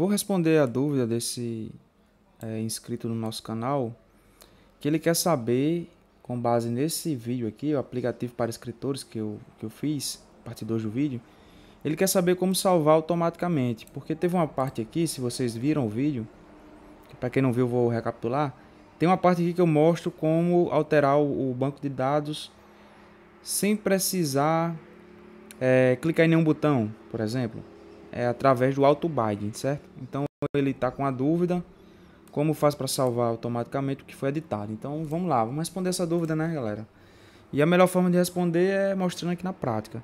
Vou responder a dúvida desse é, inscrito no nosso canal, que ele quer saber, com base nesse vídeo aqui, o aplicativo para escritores que eu, que eu fiz, a partir de hoje do vídeo, ele quer saber como salvar automaticamente, porque teve uma parte aqui, se vocês viram o vídeo, que para quem não viu vou recapitular, tem uma parte aqui que eu mostro como alterar o, o banco de dados sem precisar é, clicar em nenhum botão, por exemplo é, através do auto-binding, certo? Então ele está com a dúvida, como faz para salvar automaticamente o que foi editado? Então vamos lá, vamos responder essa dúvida, né, galera? E a melhor forma de responder é mostrando aqui na prática.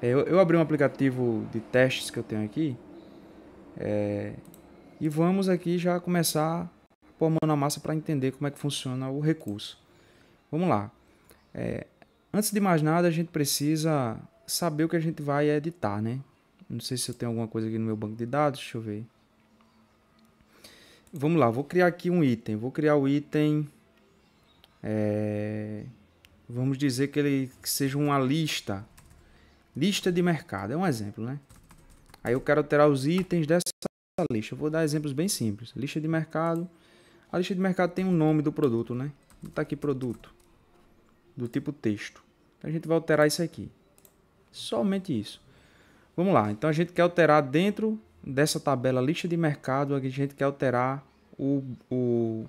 É, eu, eu abri um aplicativo de testes que eu tenho aqui é, e vamos aqui já começar a pôr a mão na massa para entender como é que funciona o recurso. Vamos lá. É, antes de mais nada, a gente precisa saber o que a gente vai editar, né? Não sei se eu tenho alguma coisa aqui no meu banco de dados. Deixa eu ver. Vamos lá, vou criar aqui um item. Vou criar o item... É, vamos dizer que ele que seja uma lista. Lista de mercado, é um exemplo, né? Aí eu quero alterar os itens dessa lista. Eu vou dar exemplos bem simples. Lista de mercado. A lista de mercado tem o um nome do produto, né? Tá aqui produto. Do tipo texto. A gente vai alterar isso aqui. Somente isso. Vamos lá, então a gente quer alterar dentro dessa tabela lista de mercado, a gente quer alterar o, o,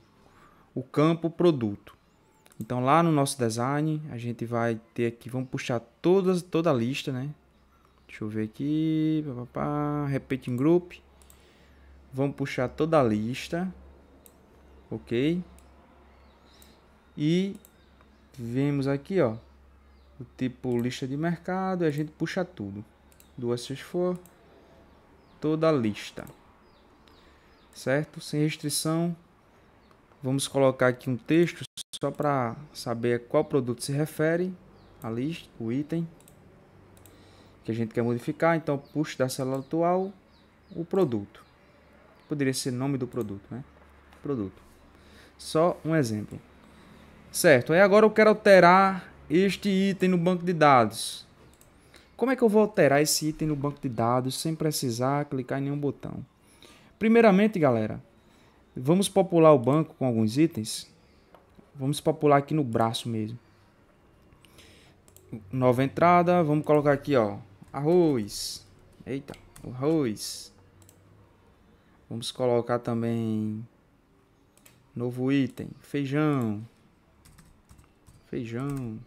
o campo produto. Então lá no nosso design, a gente vai ter aqui, vamos puxar todas, toda a lista, né? Deixa eu ver aqui, papapá, repeating group. Vamos puxar toda a lista, ok? E vemos aqui, ó, o tipo lista de mercado, a gente puxa tudo duas se for, toda a lista. Certo? Sem restrição, vamos colocar aqui um texto só para saber a qual produto se refere, a lista, o item que a gente quer modificar. Então, push da célula atual, o produto. Poderia ser nome do produto, né? Produto. Só um exemplo. Certo, aí agora eu quero alterar este item no banco de dados. Como é que eu vou alterar esse item no banco de dados sem precisar clicar em nenhum botão? Primeiramente, galera, vamos popular o banco com alguns itens. Vamos popular aqui no braço mesmo. Nova entrada, vamos colocar aqui, ó, arroz. Eita, arroz. Vamos colocar também novo item, feijão. Feijão.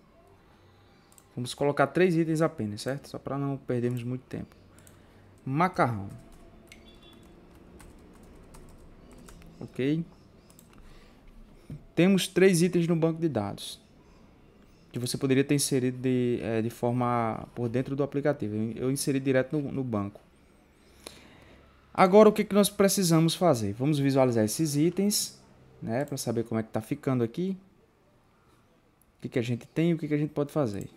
Vamos colocar três itens apenas, certo? Só para não perdermos muito tempo. Macarrão. Ok. Temos três itens no banco de dados. Que você poderia ter inserido de, é, de forma por dentro do aplicativo. Eu inseri direto no, no banco. Agora o que, que nós precisamos fazer? Vamos visualizar esses itens, né, para saber como é que está ficando aqui, o que, que a gente tem e o que, que a gente pode fazer.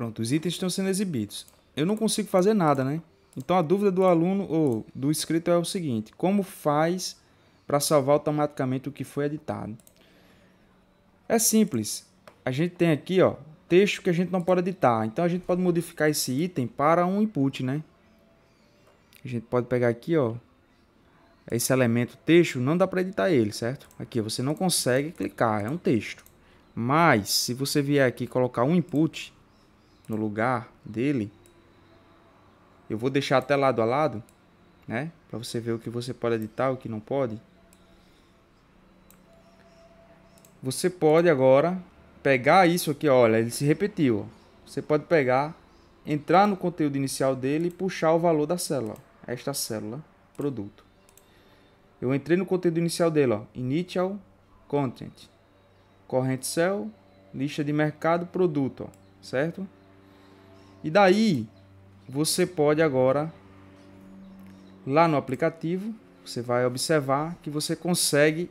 Pronto, os itens estão sendo exibidos. Eu não consigo fazer nada, né? Então a dúvida do aluno ou do inscrito é o seguinte: como faz para salvar automaticamente o que foi editado? É simples. A gente tem aqui, ó, texto que a gente não pode editar. Então a gente pode modificar esse item para um input, né? A gente pode pegar aqui, ó, esse elemento texto, não dá para editar ele, certo? Aqui você não consegue clicar, é um texto. Mas se você vier aqui colocar um input, no lugar dele. Eu vou deixar até lado a lado, né? Para você ver o que você pode editar, o que não pode. Você pode agora pegar isso aqui, olha, ele se repetiu. Você pode pegar, entrar no conteúdo inicial dele e puxar o valor da célula. Esta célula, produto. Eu entrei no conteúdo inicial dele, ó, initial content. Corrente cell, lista de mercado, produto, ó, certo? E daí você pode agora lá no aplicativo, você vai observar que você consegue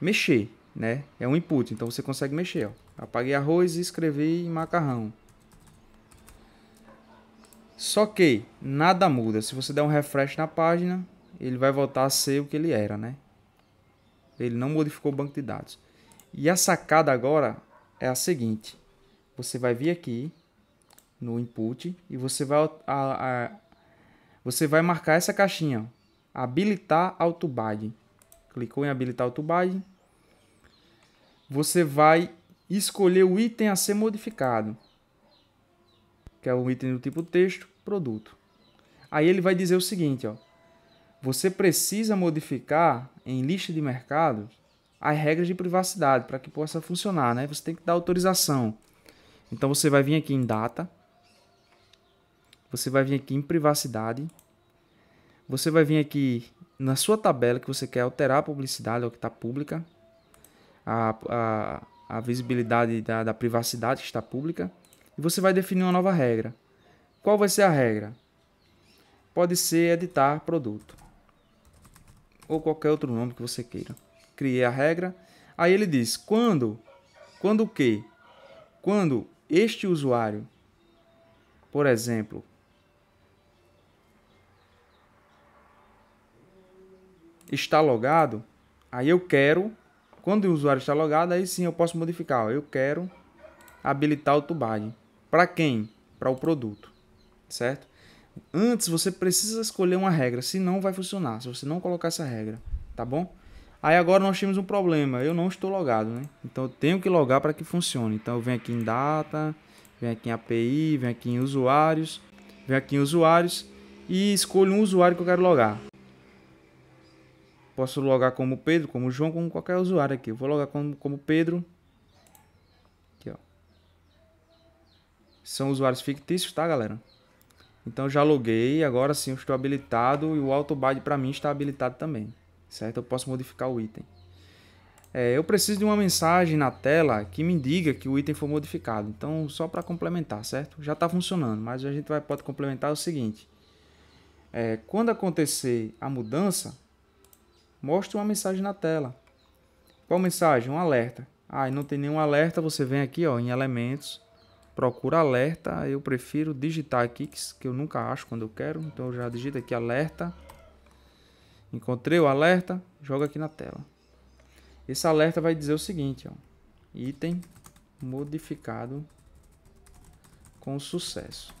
mexer, né? É um input, então você consegue mexer, ó. Apaguei arroz e escrevi macarrão. Só que nada muda. Se você der um refresh na página, ele vai voltar a ser o que ele era, né? Ele não modificou o banco de dados. E a sacada agora é a seguinte: você vai vir aqui no input e você vai, a, a, você vai marcar essa caixinha, habilitar AutoBinding. Clicou em habilitar AutoBinding. Você vai escolher o item a ser modificado, que é o item do tipo texto, produto. Aí ele vai dizer o seguinte, ó, você precisa modificar em lista de mercado as regras de privacidade para que possa funcionar, né? Você tem que dar autorização. Então você vai vir aqui em data, você vai vir aqui em privacidade. Você vai vir aqui na sua tabela que você quer alterar a publicidade, ou que está pública. A, a, a visibilidade da, da privacidade que está pública. E você vai definir uma nova regra. Qual vai ser a regra? Pode ser editar produto. Ou qualquer outro nome que você queira. Criei a regra. Aí ele diz, quando... Quando o quê? Quando este usuário, por exemplo, está logado, aí eu quero, quando o usuário está logado, aí sim eu posso modificar. Ó, eu quero habilitar o Tubag. Para quem? Para o produto, certo? Antes você precisa escolher uma regra, senão vai funcionar, se você não colocar essa regra, tá bom? Aí agora nós temos um problema, eu não estou logado, né? Então eu tenho que logar para que funcione. Então eu venho aqui em data, venho aqui em API, venho aqui em usuários, venho aqui em usuários e escolho um usuário que eu quero logar. Posso logar como Pedro, como João, como qualquer usuário aqui. Eu vou logar como, como Pedro. Aqui, ó. São usuários fictícios, tá, galera? Então já loguei, agora sim eu estou habilitado e o autobind para mim está habilitado também, certo? Eu posso modificar o item. É, eu preciso de uma mensagem na tela que me diga que o item foi modificado. Então, só para complementar, certo? Já está funcionando, mas a gente vai, pode complementar o seguinte. É, quando acontecer a mudança, mostre uma mensagem na tela. Qual mensagem? Um alerta. Ah, e não tem nenhum alerta, você vem aqui ó, em elementos, procura alerta. Eu prefiro digitar aqui, que eu nunca acho quando eu quero. Então eu já digito aqui alerta. Encontrei o alerta, joga aqui na tela. Esse alerta vai dizer o seguinte, ó, item modificado com sucesso.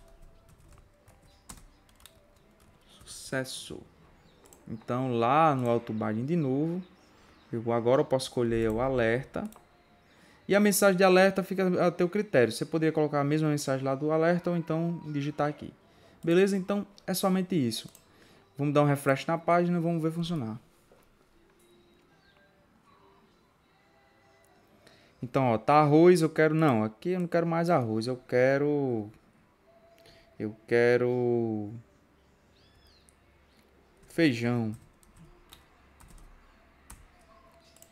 Sucesso. Então lá no autobinding de novo, eu, agora eu posso escolher o alerta. E a mensagem de alerta fica a teu critério. Você poderia colocar a mesma mensagem lá do alerta ou então digitar aqui. Beleza? Então é somente isso. Vamos dar um refresh na página, e vamos ver funcionar. Então, ó, tá arroz, eu quero não, aqui eu não quero mais arroz, eu quero eu quero feijão.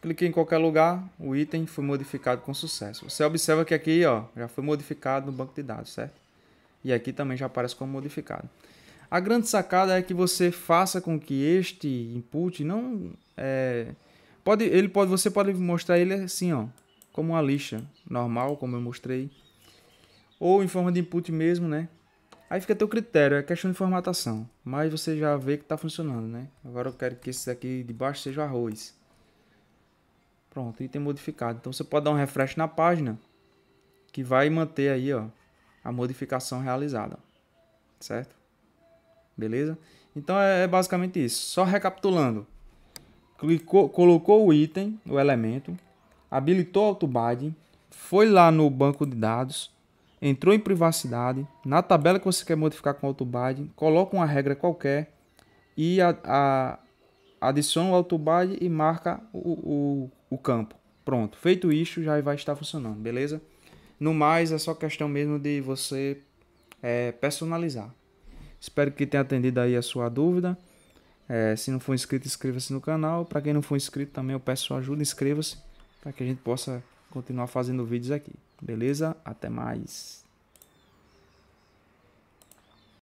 Cliquei em qualquer lugar, o item foi modificado com sucesso. Você observa que aqui ó, já foi modificado no banco de dados, certo? E aqui também já aparece como modificado. A grande sacada é que você faça com que este input não... É, pode, ele pode, você pode mostrar ele assim, ó, como uma lixa normal, como eu mostrei. Ou em forma de input mesmo, né? Aí fica teu critério, é questão de formatação. Mas você já vê que está funcionando, né? Agora eu quero que esse aqui de baixo seja arroz. Pronto, item modificado. Então você pode dar um refresh na página que vai manter aí, ó, a modificação realizada, certo? Beleza? Então é, é basicamente isso. Só recapitulando. Clicou, colocou o item, o elemento, habilitou o AutoBad, foi lá no banco de dados, entrou em privacidade, na tabela que você quer modificar com autobind, coloca uma regra qualquer e a, a, adiciona o autobind e marca o, o, o campo. Pronto, feito isso já vai estar funcionando, beleza? No mais, é só questão mesmo de você é, personalizar. Espero que tenha atendido aí a sua dúvida. É, se não for inscrito, inscreva-se no canal. Para quem não for inscrito também, eu peço sua ajuda, inscreva-se para que a gente possa continuar fazendo vídeos aqui. Beleza? Até mais.